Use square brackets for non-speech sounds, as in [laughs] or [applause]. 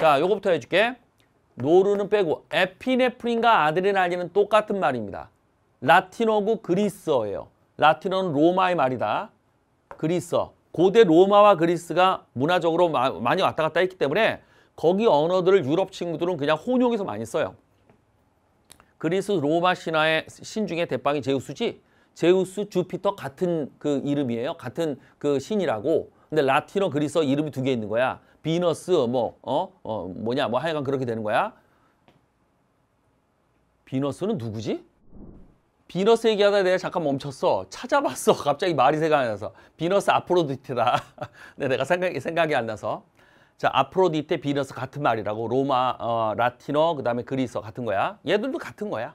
자, 요거부터 해줄게. 노르는 빼고 에피네프린과 아드레날린은 똑같은 말입니다. 라틴어고 그리스어예요. 라틴어는 로마의 말이다. 그리스어. 고대 로마와 그리스가 문화적으로 마, 많이 왔다 갔다 했기 때문에 거기 언어들을 유럽 친구들은 그냥 혼용해서 많이 써요. 그리스 로마 신화의 신 중에 대빵이 제우스지? 제우스, 주피터 같은 그 이름이에요. 같은 그 신이라고. 근데 라틴어 그리스어 이름이 두 개 있는 거야. 비너스 뭐 어? 어 뭐냐 뭐 하여간 그렇게 되는 거야. 비너스는 누구지? 비너스 얘기하다 내가 잠깐 멈췄어. 찾아봤어. [laughs] 갑자기 말이 생각이 나서. 비너스 아프로디테다. [laughs] 근데 내가 생각이, 생각이 안 나서. 자, 아프로디테, 비너스 같은 말이라고. 로마, 어, 라틴어, 그 다음에 그리스어 같은 거야. 얘들도 같은 거야.